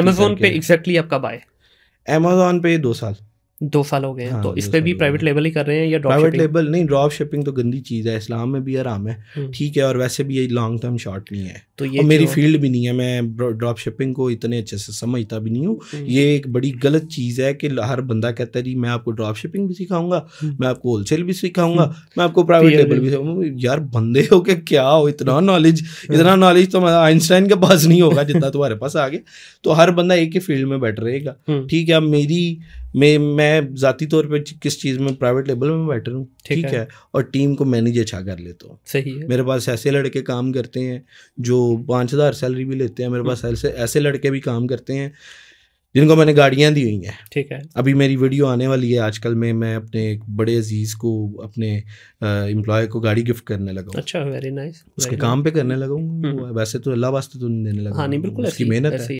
Amazon पे exactly exactly आपका buy Amazon पे दो साल दो साल हो गए हाँ, तो इस पे भी प्राइवेट लेबल ही कर रहे हैं या प्राइवेट लेबल नहीं ड्रॉप शिपिंग तो गंदी चीज़ है इस्लाम में भी आराम है हम्म। ठीक है और वैसे भी ये लॉन्ग टर्म शॉर्ट नहीं है तो ये और मेरी फील्ड भी नहीं है मैं ड्रॉप शिपिंग को इतने अच्छे से समझता भी नहीं हूँ हम्म। ये एक बड़ी गलत चीज़ है कि हर बंदा कहता है जी मैं आपको ड्रॉप शिपिंग भी सिखाऊंगा हम्म। मैं आपको होलसेल भी सिखाऊंगा मैं आपको प्राइवेट लेबल भी सिखाऊंगा यार बंदे हो के क्या हो इतना नॉलेज इतना नॉलेज तो आइंस्टाइन के पास नहीं होगा जितना तुम्हारे पास आगे तो हर बंदा एक ही फील्ड में बैठ रहेगा ठीक है मेरी मैं मैं ज़ाती तौर पे किस चीज़ में प्राइवेट लेवल में बेटर हूँ ठीक है।, है और टीम को मैनेज अच्छा कर लेता हूँ सही है मेरे पास ऐसे लड़के काम करते हैं जो पाँच हज़ार सैलरी भी लेते हैं मेरे पास हम्म। ऐसे ऐसे लड़के भी काम करते हैं जिनको मैंने गाड़ियाँ दी हुई हैं ठीक है अभी मेरी वीडियो आने वाली है आजकल में मैं अपने एक बड़े अजीज़ को अपने एम्प्लॉय को गाड़ी गिफ्ट करने लगा अच्छा वेरी नाइस उसके काम पे करने लगाऊंगा हम्म। वैसे तो अल्लाह वास्ते तो देने लगा हाँ, बिल्कुल उसकी मेहनत है